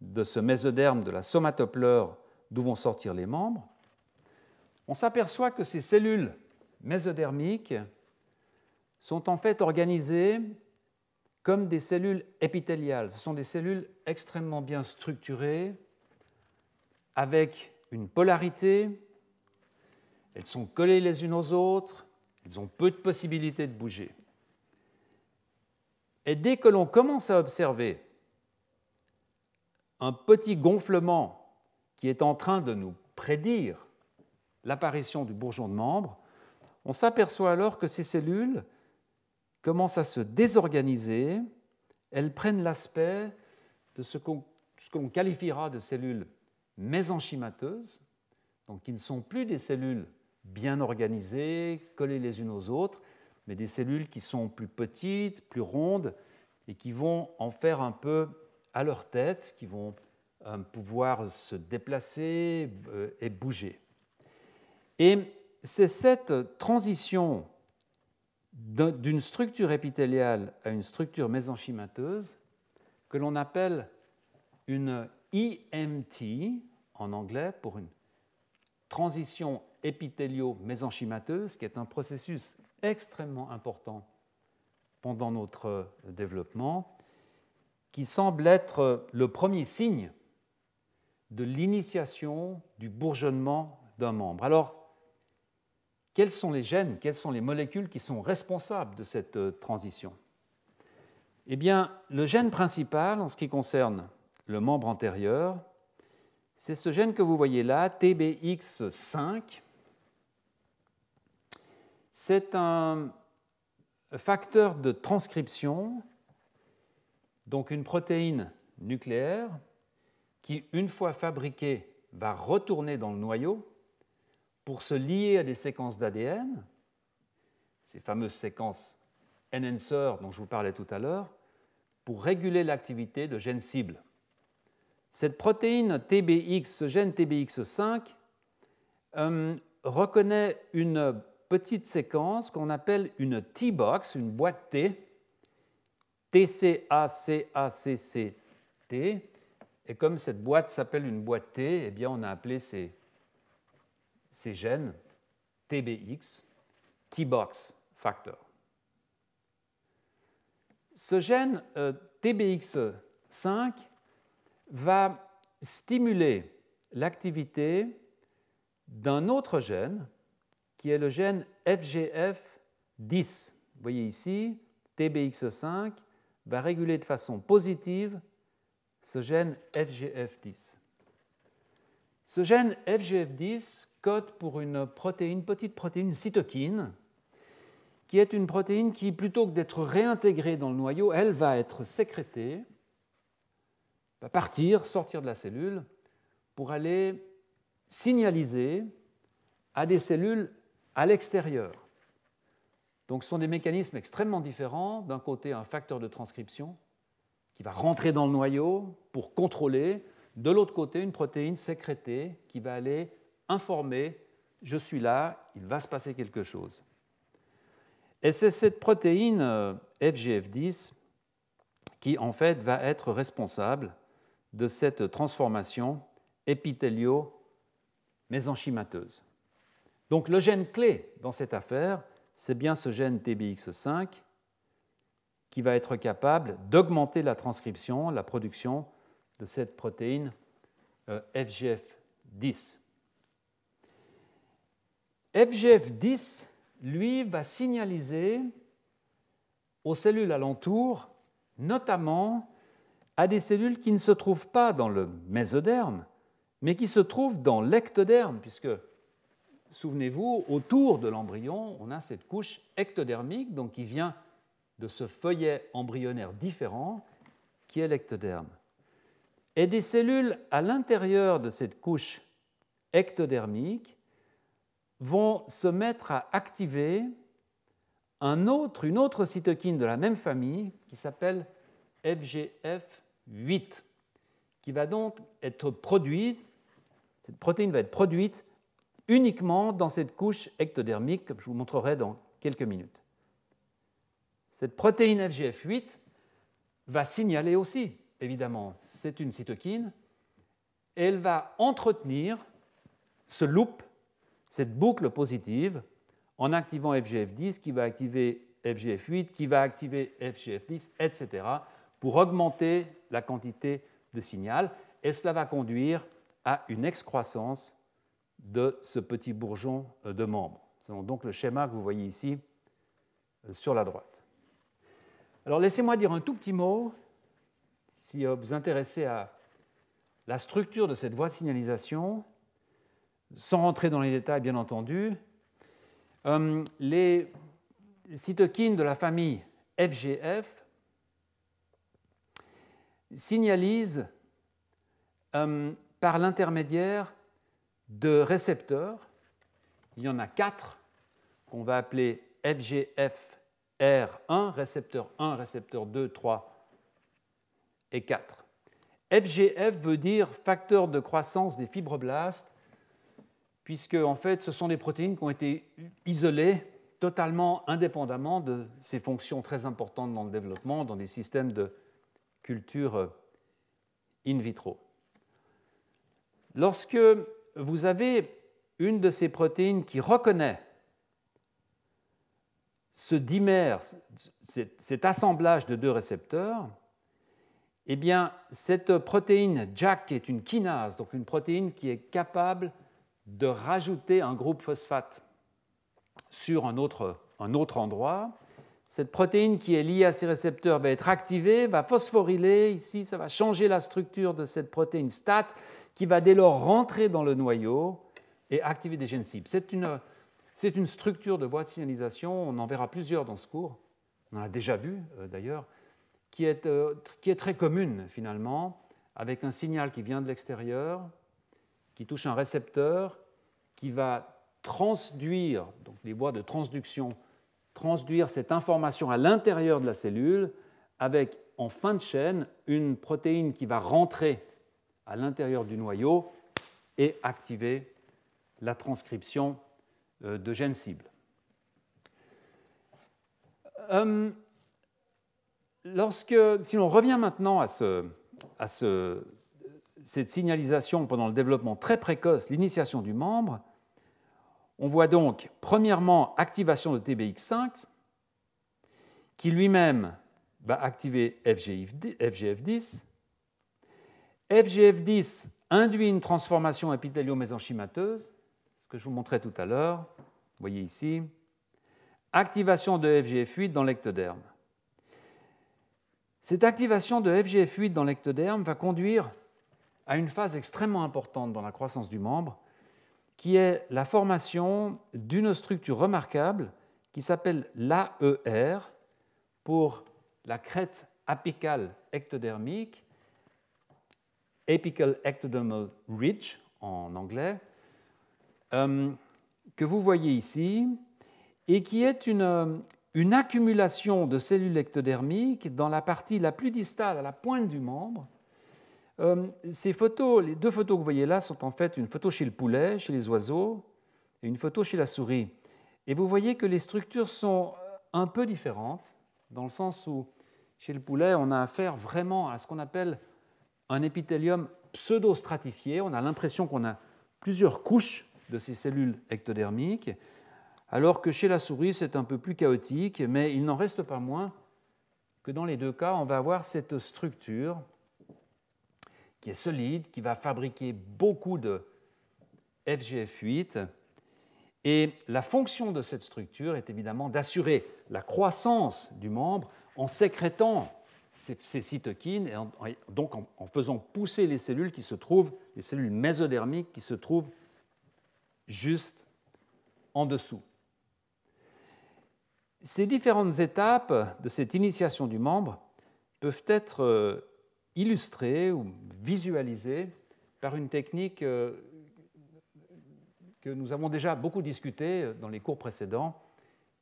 de ce mésoderme de la somatopleure d'où vont sortir les membres, on s'aperçoit que ces cellules mésodermiques sont en fait organisées comme des cellules épithéliales. Ce sont des cellules extrêmement bien structurées, avec une polarité. Elles sont collées les unes aux autres, elles ont peu de possibilités de bouger. Et dès que l'on commence à observer un petit gonflement qui est en train de nous prédire l'apparition du bourgeon de membre, on s'aperçoit alors que ces cellules commencent à se désorganiser, elles prennent l'aspect de ce qu'on qualifiera de cellules mésenchymateuses, donc qui ne sont plus des cellules bien organisées, collées les unes aux autres, mais des cellules qui sont plus petites, plus rondes, et qui vont en faire un peu à leur tête, qui vont euh, pouvoir se déplacer euh, et bouger. Et c'est cette transition d'une structure épithéliale à une structure mésenchymateuse que l'on appelle une EMT en anglais pour une transition épithélio-mésenchymateuse, qui est un processus extrêmement important pendant notre développement, qui semble être le premier signe de l'initiation du bourgeonnement d'un membre. Alors, quels sont les gènes, quelles sont les molécules qui sont responsables de cette euh, transition Eh bien, le gène principal en ce qui concerne le membre antérieur, c'est ce gène que vous voyez là, TBX5, c'est un facteur de transcription, donc une protéine nucléaire qui, une fois fabriquée, va retourner dans le noyau pour se lier à des séquences d'ADN, ces fameuses séquences enhancer dont je vous parlais tout à l'heure, pour réguler l'activité de gènes cibles. Cette protéine TBX, ce gène TBX5, euh, reconnaît une petite séquence qu'on appelle une T-box, une boîte T, T-C-A-C-A-C-C-T. Et comme cette boîte s'appelle une boîte T, eh bien on a appelé ces, gènes TBX, T-box factor. Ce gène euh, TBX5 va stimuler l'activité d'un autre gène qui est le gène FGF10. Vous voyez ici, TBX5 va réguler de façon positive ce gène FGF10. Ce gène FGF10 code pour une protéine, petite protéine cytokine, qui est une protéine qui, plutôt que d'être réintégrée dans le noyau, elle va être sécrétée, va partir, sortir de la cellule, pour aller signaliser à des cellules à l'extérieur. Donc ce sont des mécanismes extrêmement différents. D'un côté, un facteur de transcription qui va rentrer dans le noyau pour contrôler. De l'autre côté, une protéine sécrétée qui va aller informer je suis là, il va se passer quelque chose. Et c'est cette protéine euh, FGF10 qui, en fait, va être responsable de cette transformation épithélio-mésenchymateuse. Donc le gène clé dans cette affaire, c'est bien ce gène TBX5 qui va être capable d'augmenter la transcription, la production de cette protéine FGF10. Euh, FGF10, lui, va signaliser aux cellules alentour, notamment à des cellules qui ne se trouvent pas dans le mésoderme, mais qui se trouvent dans l'ectoderme, puisque souvenez-vous, autour de l'embryon, on a cette couche ectodermique, donc qui vient de ce feuillet embryonnaire différent qui est l'ectoderme. Et des cellules à l'intérieur de cette couche ectodermique vont se mettre à activer un autre, une autre cytokine de la même famille qui s'appelle FGF8, qui va donc être produite, cette protéine va être produite uniquement dans cette couche ectodermique, que je vous montrerai dans quelques minutes. Cette protéine FGF8 va signaler aussi, évidemment, c'est une cytokine, et elle va entretenir ce loop, cette boucle positive, en activant FGF10 qui va activer FGF8, qui va activer FGF10, etc., pour augmenter la quantité de signal, et cela va conduire à une excroissance de ce petit bourgeon euh, de membres. C'est donc le schéma que vous voyez ici euh, sur la droite. Alors laissez-moi dire un tout petit mot, si vous euh, vous intéressez à la structure de cette voie de signalisation, sans rentrer dans les détails bien entendu. les cytokines de la famille FGF signalisent par l'intermédiaire de récepteurs. Il y en a quatre qu'on va appeler FGFR1, récepteur 1, récepteur 2, 3 et 4. FGF veut dire facteur de croissance des fibroblastes, puisque en fait ce sont des protéines qui ont été isolées totalement indépendamment de ces fonctions très importantes dans le développement, dans des systèmes de culture euh, in vitro. Lorsque vous avez une de ces protéines qui reconnaît ce dimère, cet assemblage de deux récepteurs, eh bien, cette protéine Jack est une kinase, donc une protéine qui est capable de rajouter un groupe phosphate sur un autre, un autre endroit. Cette protéine qui est liée à ces récepteurs va être activée, va phosphoryler ici, ça va changer la structure de cette protéine STAT qui va dès lors rentrer dans le noyau et activer des gènes cibles. C'est une, structure de voie de signalisation, on en verra plusieurs dans ce cours, on en a déjà vu euh, d'ailleurs, qui est, euh, qui est très commune finalement, avec un signal qui vient de l'extérieur, qui touche un récepteur, qui va transduire, donc les voies de transduction, transduire cette information à l'intérieur de la cellule avec en fin de chaîne une protéine qui va rentrer à l'intérieur du noyau et activer la transcription euh, de gènes cibles. Euh, lorsque, si l'on revient maintenant à, cette signalisation pendant le développement très précoce, l'initiation du membre, on voit donc premièrement activation de TBX5, qui lui-même va activer FGF10, FGF10 induit une transformation épithéliomésenchymateuse, ce que je vous montrais tout à l'heure, vous voyez ici, activation de FGF8 dans l'ectoderme. Cette activation de FGF8 dans l'ectoderme va conduire à une phase extrêmement importante dans la croissance du membre, qui est la formation d'une structure remarquable qui s'appelle l'AER pour la crête apicale ectodermique apical ectodermal ridge en anglais, euh, que vous voyez ici, et qui est une, accumulation de cellules ectodermiques dans la partie la plus distale, à la pointe du membre. Euh, ces photos, les deux photos que vous voyez là, sont en fait une photo chez le poulet, chez les oiseaux, et une photo chez la souris. Et vous voyez que les structures sont euh, un peu différentes, dans le sens où chez le poulet, on a affaire vraiment à ce qu'on appelle un épithélium pseudo-stratifié. On a l'impression qu'on a plusieurs couches de ces cellules ectodermiques, alors que chez la souris, c'est un peu plus chaotique, mais il n'en reste pas moins que dans les deux cas, on va avoir cette structure qui est solide, qui va fabriquer beaucoup de FGF8. Et la fonction de cette structure est évidemment d'assurer la croissance du membre en sécrétant ces, cytokines, et donc en, en, faisant pousser les cellules qui se trouvent, les cellules mésodermiques qui se trouvent juste en dessous. Ces différentes étapes de cette initiation du membre peuvent être euh, illustrées ou visualisées par une technique euh, que nous avons déjà beaucoup discutée euh, dans les cours précédents,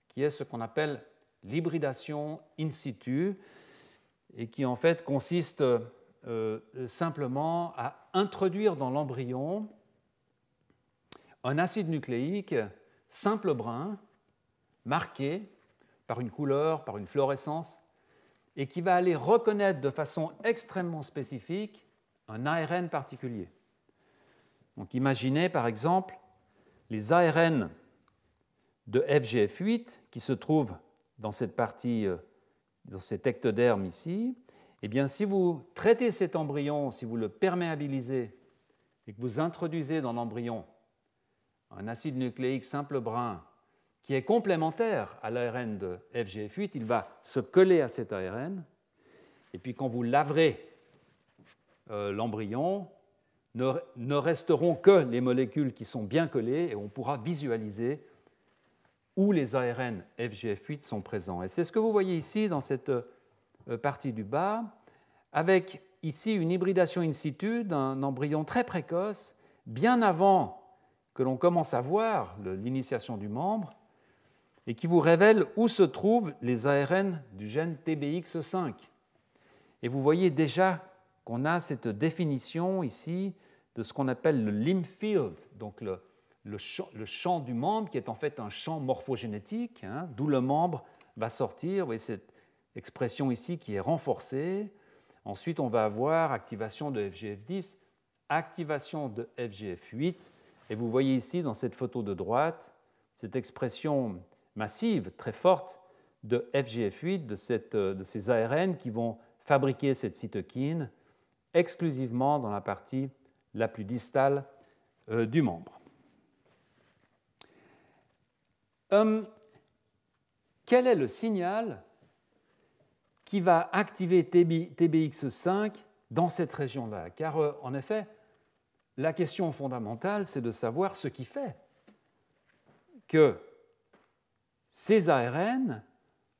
qui est ce qu'on appelle l'hybridation in situ et qui en fait consiste euh, simplement à introduire dans l'embryon un acide nucléique simple brun, marqué par une couleur, par une fluorescence, et qui va aller reconnaître de façon extrêmement spécifique un ARN particulier. Donc imaginez par exemple les ARN de FGF8 qui se trouvent dans cette partie euh, dans cet ectoderme ici, eh bien, si vous traitez cet embryon, si vous le perméabilisez et que vous introduisez dans l'embryon un acide nucléique simple brun qui est complémentaire à l'ARN de FGF8, il va se coller à cet ARN. Et puis quand vous laverez euh, l'embryon, ne resteront que les molécules qui sont bien collées et on pourra visualiser où les ARN FGF8 sont présents. Et c'est ce que vous voyez ici dans cette euh, partie du bas, avec ici une hybridation in situ d'un embryon très précoce, bien avant que l'on commence à voir l'initiation du membre, et qui vous révèle où se trouvent les ARN du gène TBX5. Et vous voyez déjà qu'on a cette définition ici de ce qu'on appelle le limb field, donc le, le champ, du membre qui est en fait un champ morphogénétique, hein, d'où le membre va sortir. Vous voyez cette expression ici qui est renforcée. Ensuite, on va avoir activation de FGF10, activation de FGF8. Et vous voyez ici dans cette photo de droite cette expression massive, très forte, de FGF8, euh, de, ces ARN qui vont fabriquer cette cytokine exclusivement dans la partie la plus distale euh, du membre. Hum, quel est le signal qui va activer TBX5 dans cette région-là Car euh, en effet, la question fondamentale, c'est de savoir ce qui fait que ces ARN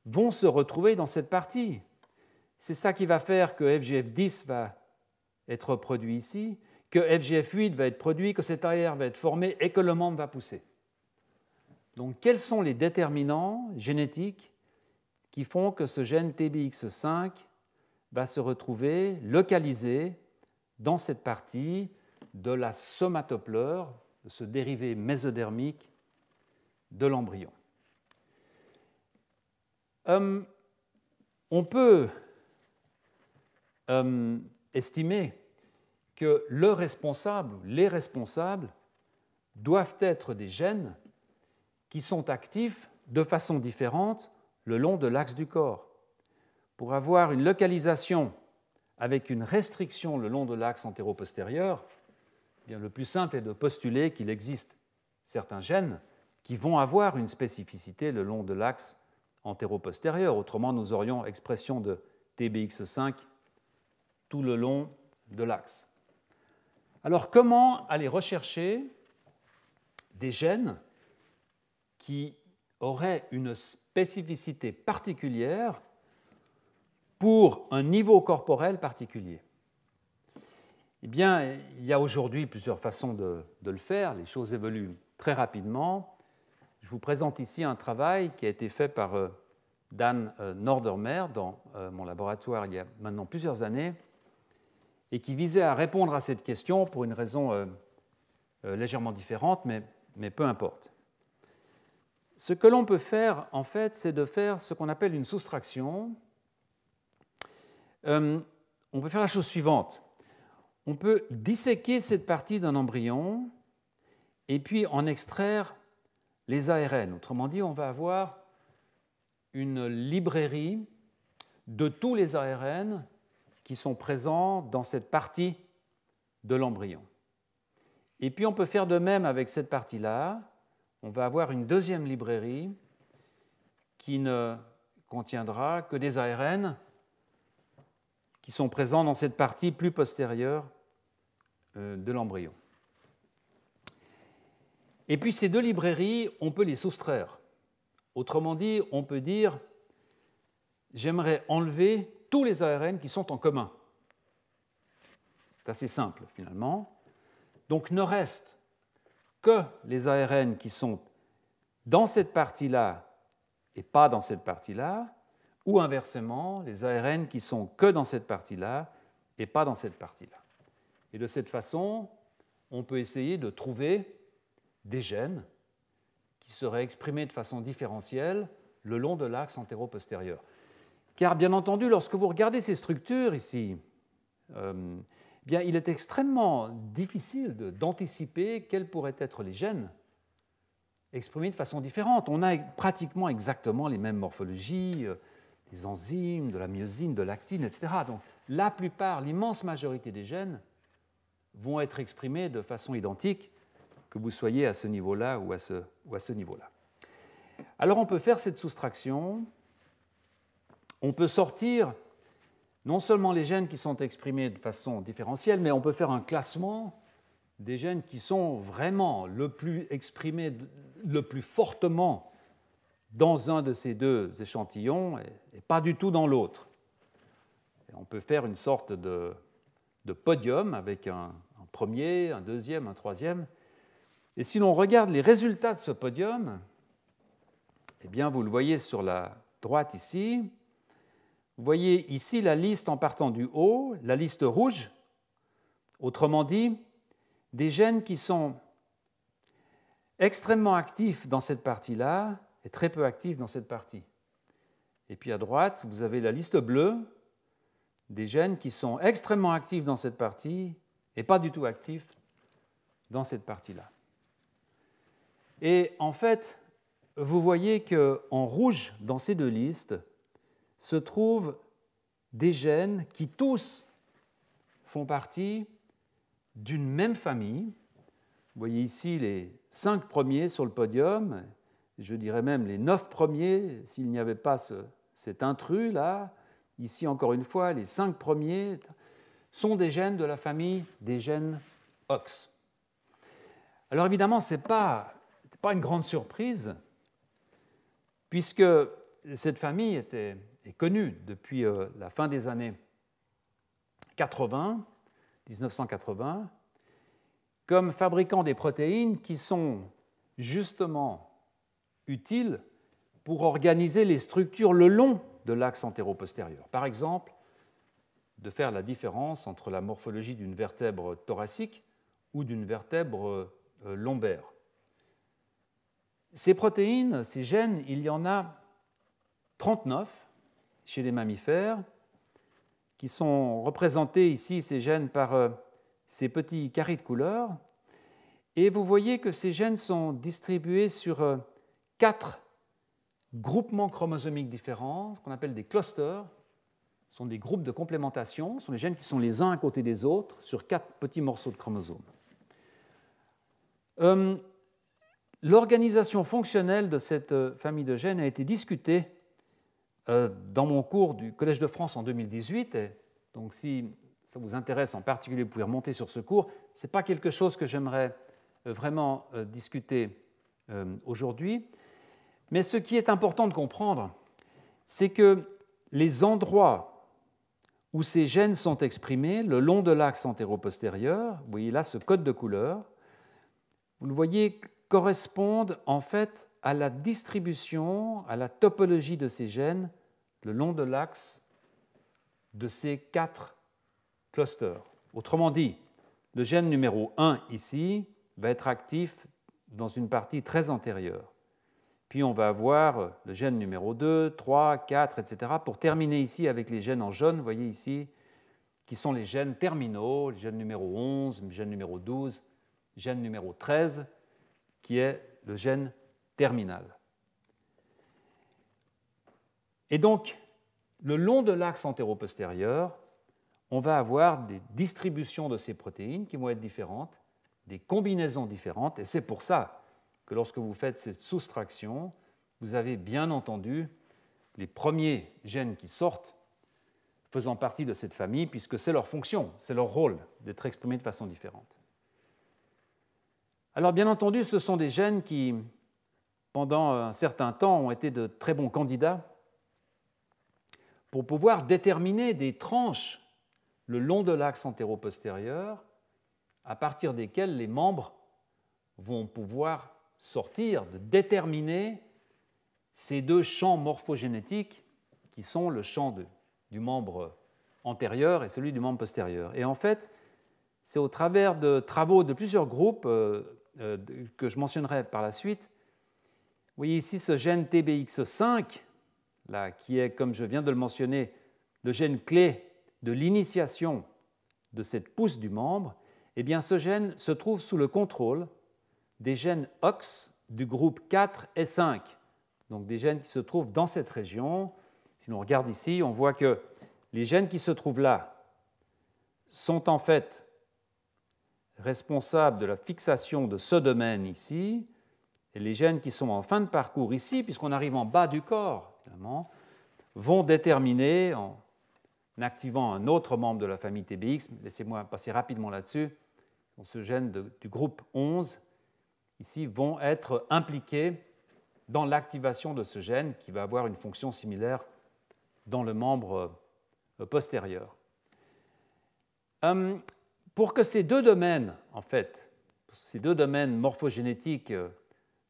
vont se retrouver dans cette partie. C'est ça qui va faire que FGF10 va être produit ici, que FGF8 va être produit, que cet AR va être formé et que le membre va pousser. Donc quels sont les déterminants génétiques qui font que ce gène TBX5 va se retrouver localisé dans cette partie de la de ce dérivé mésodermique de l'embryon. Hum, on peut hum, estimer que le responsable, les responsables, doivent être des gènes qui sont actifs de façon différente le long de l'axe du corps. Pour avoir une localisation avec une restriction le long de l'axe antéro-postérieur, eh bien, le plus simple est de postuler qu'il existe certains gènes qui vont avoir une spécificité le long de l'axe antéro-postérieur. Autrement, nous aurions expression de TBX5 tout le long de l'axe. Alors comment aller rechercher des gènes qui aurait une spécificité particulière pour un niveau corporel particulier Eh bien, il y a aujourd'hui plusieurs façons de, le faire, les choses évoluent très rapidement. Je vous présente ici un travail qui a été fait par euh, Dan euh, Nordermer dans euh, mon laboratoire il y a maintenant plusieurs années et qui visait à répondre à cette question pour une raison légèrement différente, mais peu importe ce que l'on peut faire, en fait, c'est de faire ce qu'on appelle une soustraction. Euh, on peut faire la chose suivante. On peut disséquer cette partie d'un embryon et puis en extraire les ARN. Autrement dit, on va avoir une librairie de tous les ARN qui sont présents dans cette partie de l'embryon. Et puis on peut faire de même avec cette partie-là, on va avoir une deuxième librairie qui ne contiendra que des ARN qui sont présents dans cette partie plus postérieure euh, de l'embryon. Et puis ces deux librairies, on peut les soustraire. Autrement dit, on peut dire, j'aimerais enlever tous les ARN qui sont en commun. C'est assez simple finalement. Donc ne reste que les ARN qui sont dans cette partie-là et pas dans cette partie-là, ou inversement, les ARN qui sont que dans cette partie-là et pas dans cette partie-là. Et de cette façon, on peut essayer de trouver des gènes qui seraient exprimés de façon différentielle le long de l'axe antéro-postérieur. Car bien entendu, lorsque vous regardez ces structures ici, euh, eh bien, il est extrêmement difficile d'anticiper quels pourraient être les gènes exprimés de façon différente. On a pratiquement exactement les mêmes morphologies, euh, des enzymes, de la myosine, de l'actine, etc. Donc la plupart, l'immense majorité des gènes vont être exprimés de façon identique, que vous soyez à ce niveau-là ou à ce, ou à ce niveau-là. Alors on peut faire cette soustraction, on peut sortir non seulement les gènes qui sont exprimés de façon différentielle, mais on peut faire un classement des gènes qui sont vraiment le plus exprimés, le plus fortement dans un de ces deux échantillons et pas du tout dans l'autre. On peut faire une sorte de, podium avec un, un, premier, un deuxième, un troisième. Et si l'on regarde les résultats de ce podium, eh bien vous le voyez sur la droite ici, vous voyez ici la liste en partant du haut, la liste rouge, autrement dit, des gènes qui sont extrêmement actifs dans cette partie-là et très peu actifs dans cette partie. Et puis à droite, vous avez la liste bleue des gènes qui sont extrêmement actifs dans cette partie et pas du tout actifs dans cette partie-là. Et en fait, vous voyez qu'en rouge, dans ces deux listes, se trouvent des gènes qui tous font partie d'une même famille. Vous voyez ici les cinq premiers sur le podium, je dirais même les neuf premiers s'il n'y avait pas cet intrus là. Ici encore une fois, les cinq premiers sont des gènes de la famille des gènes OX. Alors évidemment, ce n'est pas une grande surprise, puisque cette famille était est connu depuis euh, la fin des années 80, 1980, comme fabricant des protéines qui sont justement utiles pour organiser les structures le long de l'axe antéro-postérieur. Par exemple, de faire la différence entre la morphologie d'une vertèbre thoracique ou d'une vertèbre euh, lombaire. Ces protéines, ces gènes, il y en a 39 chez les mammifères, qui sont représentés ici, ces gènes, par euh, ces petits carrés de couleur. Et vous voyez que ces gènes sont distribués sur euh, quatre groupements chromosomiques différents, ce qu'on appelle des clusters. Ce sont des groupes de complémentation, ce sont les gènes qui sont les uns à côté des autres sur quatre petits morceaux de chromosomes. Euh, l'organisation fonctionnelle de cette famille de gènes a été discutée euh, dans mon cours du Collège de France en 2018, donc si ça vous intéresse en particulier, vous pouvez remonter sur ce cours, ce n'est pas quelque chose que j'aimerais euh, vraiment euh, discuter aujourd'hui, mais ce qui est important de comprendre, c'est que les endroits où ces gènes sont exprimés le long de l'axe antéro-postérieur, vous voyez là ce code de couleur, vous le voyez correspondent en fait à la distribution, à la topologie de ces gènes le long de l'axe de ces quatre clusters. Autrement dit, le gène numéro 1 ici va être actif dans une partie très antérieure. Puis on va avoir le gène numéro 2, 3, 4, etc. pour terminer ici avec les gènes en jaune, vous voyez ici, qui sont les gènes terminaux, le gène numéro 11, le gène numéro 12, le gène numéro 13, qui est le gène terminale. Et donc, le long de l'axe antéro-postérieur, on va avoir des distributions de ces protéines qui vont être différentes, des combinaisons différentes, et c'est pour ça que lorsque vous faites cette soustraction, vous avez bien entendu les premiers gènes qui sortent faisant partie de cette famille, puisque c'est leur fonction, c'est leur rôle d'être exprimés de façon différente. Alors bien entendu, ce sont des gènes qui pendant un certain temps, ont été de très bons candidats pour pouvoir déterminer des tranches le long de l'axe antéro-postérieur à partir desquelles les membres vont pouvoir sortir, de déterminer ces deux champs morphogénétiques qui sont le champ du membre antérieur et celui du membre postérieur. Et en fait, c'est au travers de travaux de plusieurs groupes euh, euh, que je mentionnerai par la suite voyez ici ce gène TBX5, là, qui est, comme je viens de le mentionner, le gène clé de l'initiation de cette pousse du membre, eh bien ce gène se trouve sous le contrôle des gènes OX du groupe 4 et 5, donc des gènes qui se trouvent dans cette région. Si l'on regarde ici, on voit que les gènes qui se trouvent là sont en fait responsables de la fixation de ce domaine ici, et les gènes qui sont en fin de parcours ici, puisqu'on arrive en bas du corps, évidemment, vont déterminer, en activant un autre membre de la famille TBX, laissez-moi passer rapidement là-dessus, ce gène du groupe 11, ici, vont être impliqués dans l'activation de ce gène qui va avoir une fonction similaire dans le membre euh, postérieur. Hum, pour que ces deux domaines, en fait, ces deux domaines morphogénétiques euh,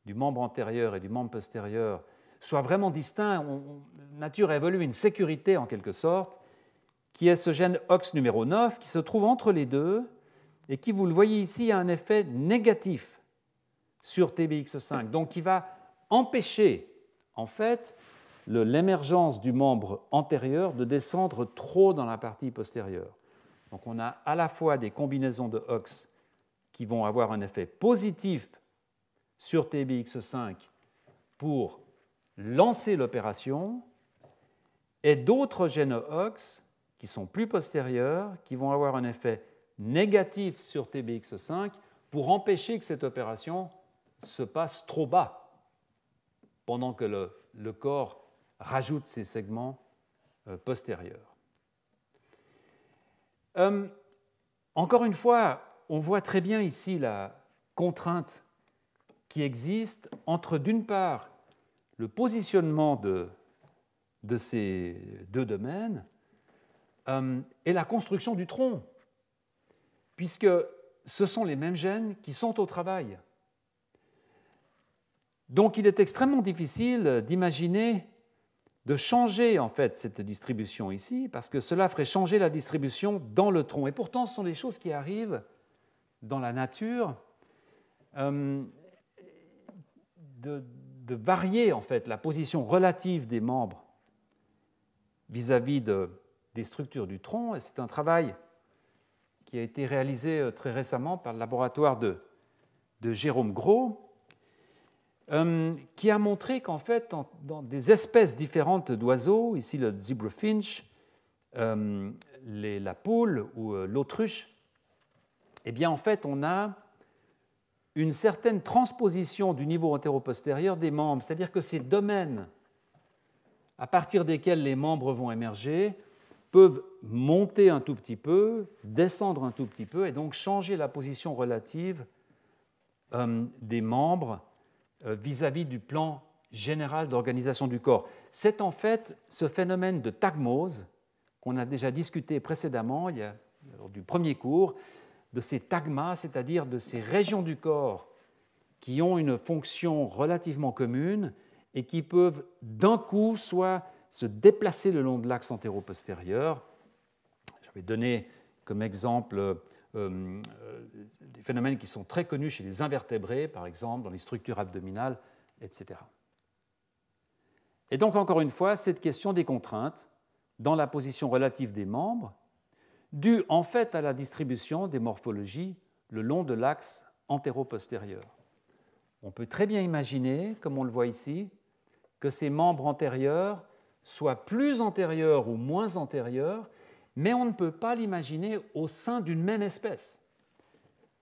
du membre antérieur et du membre postérieur soient vraiment distincts, Nature a nature évolue une sécurité en quelque sorte, qui est ce gène OX numéro 9 qui se trouve entre les deux et qui, vous le voyez ici, a un effet négatif sur TBX5, donc qui va empêcher en fait l'émergence du membre antérieur de descendre trop dans la partie postérieure. Donc on a à la fois des combinaisons de OX qui vont avoir un effet positif sur TBX5 pour lancer l'opération et d'autres gènes OX qui sont plus postérieurs, qui vont avoir un effet négatif sur TBX5 pour empêcher que cette opération se passe trop bas pendant que le, corps rajoute ses segments euh, postérieurs. Euh, encore une fois, on voit très bien ici la contrainte qui existe entre, d'une part, le positionnement de, ces deux domaines euh, et la construction du tronc, puisque ce sont les mêmes gènes qui sont au travail. Donc il est extrêmement difficile d'imaginer de changer en fait cette distribution ici, parce que cela ferait changer la distribution dans le tronc. Et pourtant, ce sont des choses qui arrivent dans la nature. Euh, de, varier en fait la position relative des membres vis-à-vis des structures du tronc. Et c'est un travail qui a été réalisé euh, très récemment par le laboratoire de, de Jérôme Gros, euh, qui a montré qu'en fait, dans des espèces différentes d'oiseaux, ici le zebrafinch, euh, la poule ou l'autruche, et eh bien en fait, on a une certaine transposition du niveau antéro-postérieur des membres, c'est-à-dire que ces domaines à partir desquels les membres vont émerger peuvent monter un tout petit peu, descendre un tout petit peu et donc changer la position relative euh, des membres euh, vis-à-vis du plan général d'organisation du corps. C'est en fait ce phénomène de tagmose qu'on a déjà discuté précédemment il y a, lors du premier cours, de ces tagmas, c'est-à-dire de ces régions du corps qui ont une fonction relativement commune et qui peuvent d'un coup soit se déplacer le long de l'axe antéro-postérieur. J'avais donné comme exemple euh, euh, des phénomènes qui sont très connus chez les invertébrés, par exemple, dans les structures abdominales, etc. Et donc, encore une fois, cette question des contraintes dans la position relative des membres dû en fait à la distribution des morphologies le long de l'axe antéro-postérieur. On peut très bien imaginer, comme on le voit ici, que ces membres antérieurs soient plus antérieurs ou moins antérieurs, mais on ne peut pas l'imaginer au sein d'une même espèce,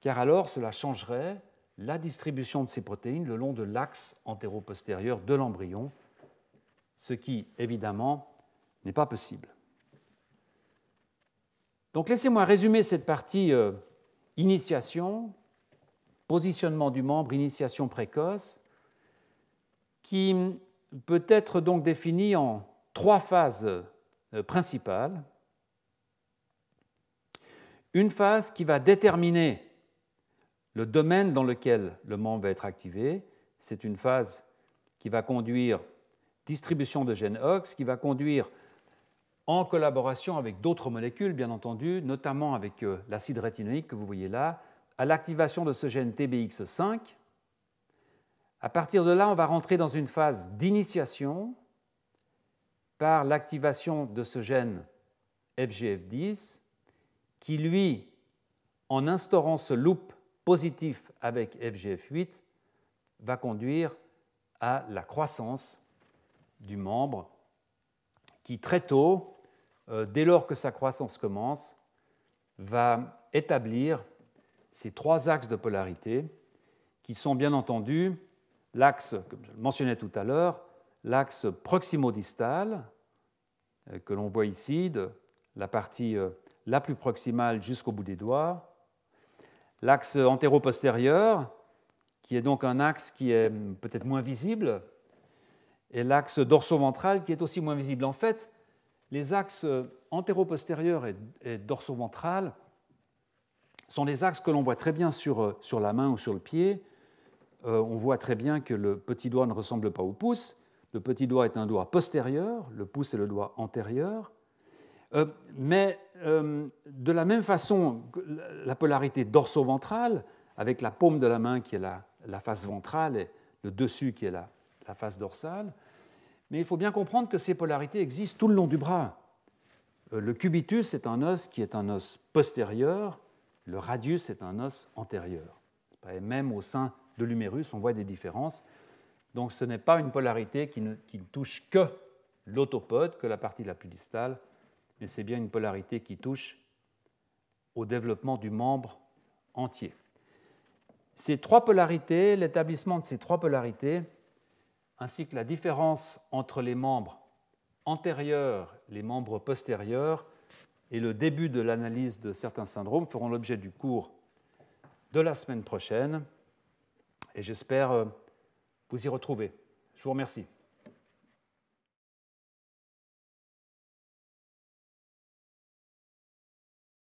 car alors cela changerait la distribution de ces protéines le long de l'axe antéro-postérieur de l'embryon, ce qui, évidemment, n'est pas possible. Donc laissez-moi résumer cette partie euh, initiation, positionnement du membre, initiation précoce, qui peut être donc définie en trois phases euh, principales. Une phase qui va déterminer le domaine dans lequel le membre va être activé. C'est une phase qui va conduire distribution de gènes OX, qui va conduire en collaboration avec d'autres molécules, bien entendu, notamment avec euh, l'acide rétinoïque que vous voyez là, à l'activation de ce gène TBX5. À partir de là, on va rentrer dans une phase d'initiation par l'activation de ce gène FGF10 qui, lui, en instaurant ce loop positif avec FGF8, va conduire à la croissance du membre qui très tôt euh, dès lors que sa croissance commence, va établir ces trois axes de polarité qui sont bien entendu l'axe, comme je le mentionnais tout à l'heure, l'axe proximo-distal, euh, que l'on voit ici, de la partie euh, la plus proximale jusqu'au bout des doigts, l'axe antéro-postérieur, qui est donc un axe qui est peut-être moins visible, et l'axe dorso-ventral, qui est aussi moins visible. En fait, les axes antéro-postérieurs et, dorso-ventral sont les axes que l'on voit très bien sur, euh, la main ou sur le pied. Euh, on voit très bien que le petit doigt ne ressemble pas au pouce. Le petit doigt est un doigt postérieur, le pouce est le doigt antérieur. Euh, mais de la même façon, la polarité dorso-ventrale, avec la paume de la main qui est la, face ventrale et le dessus qui est la face dorsale, mais il faut bien comprendre que ces polarités existent tout le long du bras. Euh, le cubitus est un os qui est un os postérieur, le radius est un os antérieur. même au sein de l'humérus, on voit des différences. Donc ce n'est pas une polarité qui ne, qui touche que l'autopode, que la partie la plus distale, mais c'est bien une polarité qui touche au développement du membre entier. Ces trois polarités, l'établissement de ces trois polarités, ainsi que la différence entre les membres antérieurs, les membres postérieurs et le début de l'analyse de certains syndromes feront l'objet du cours de la semaine prochaine. Et j'espère euh, vous y retrouver. Je vous remercie.